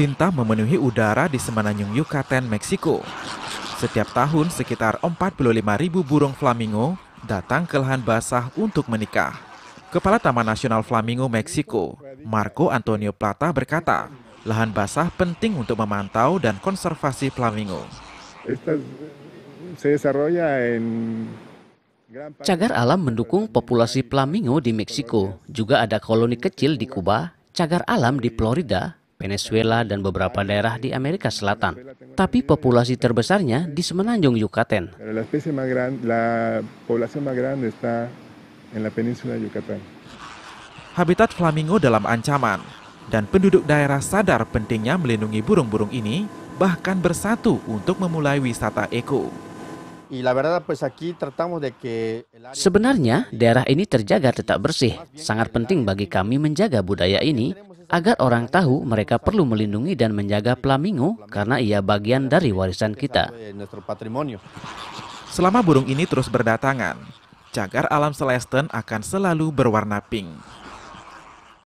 cinta memenuhi udara di Semenanjung Yucatan, Meksiko. Setiap tahun, sekitar 45.000 burung flamingo datang ke lahan basah untuk menikah. Kepala Taman Nasional Flamingo Meksiko, Marco Antonio Plata berkata, lahan basah penting untuk memantau dan konservasi flamingo. Cagar alam mendukung populasi flamingo di Meksiko. Juga ada koloni kecil di Kuba, cagar alam di Florida, Venezuela, dan beberapa daerah di Amerika Selatan. Tapi populasi terbesarnya di Semenanjung Yucatan. Habitat flamingo dalam ancaman, dan penduduk daerah sadar pentingnya melindungi burung-burung ini, bahkan bersatu untuk memulai wisata eko. Sebenarnya, daerah ini terjaga tetap bersih. Sangat penting bagi kami menjaga budaya ini agar orang tahu mereka perlu melindungi dan menjaga flamingo karena ia bagian dari warisan kita. Selama burung ini terus berdatangan, cagar alam Celestin akan selalu berwarna pink.